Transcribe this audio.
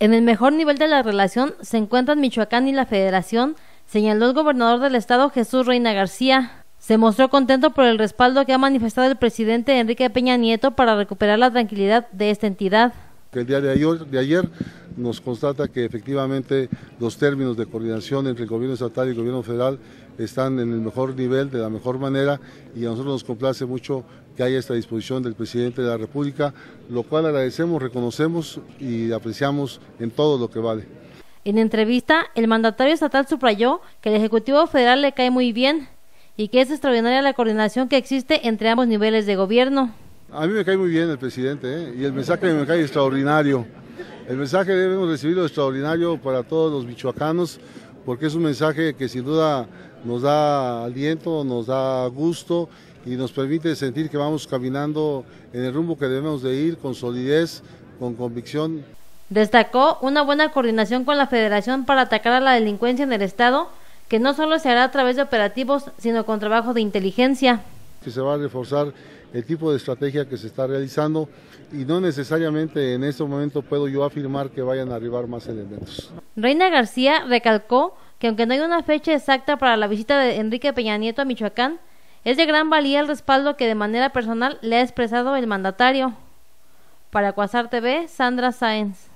En el mejor nivel de la relación se encuentran Michoacán y la Federación, señaló el gobernador del estado Jesús Reina García. Se mostró contento por el respaldo que ha manifestado el presidente Enrique Peña Nieto para recuperar la tranquilidad de esta entidad. El día de nos constata que efectivamente los términos de coordinación entre el gobierno estatal y el gobierno federal están en el mejor nivel, de la mejor manera, y a nosotros nos complace mucho que haya esta disposición del presidente de la República, lo cual agradecemos, reconocemos y apreciamos en todo lo que vale. En entrevista, el mandatario estatal subrayó que el Ejecutivo Federal le cae muy bien y que es extraordinaria la coordinación que existe entre ambos niveles de gobierno. A mí me cae muy bien el presidente ¿eh? y el mensaje me cae extraordinario. El mensaje que hemos recibido extraordinario para todos los michoacanos, porque es un mensaje que sin duda nos da aliento, nos da gusto y nos permite sentir que vamos caminando en el rumbo que debemos de ir con solidez, con convicción. Destacó una buena coordinación con la Federación para atacar a la delincuencia en el Estado, que no solo se hará a través de operativos, sino con trabajo de inteligencia. Que se va a reforzar el tipo de estrategia que se está realizando y no necesariamente en este momento puedo yo afirmar que vayan a arribar más elementos. Reina García recalcó que aunque no hay una fecha exacta para la visita de Enrique Peña Nieto a Michoacán, es de gran valía el respaldo que de manera personal le ha expresado el mandatario. Para Cuasar TV, Sandra Sáenz.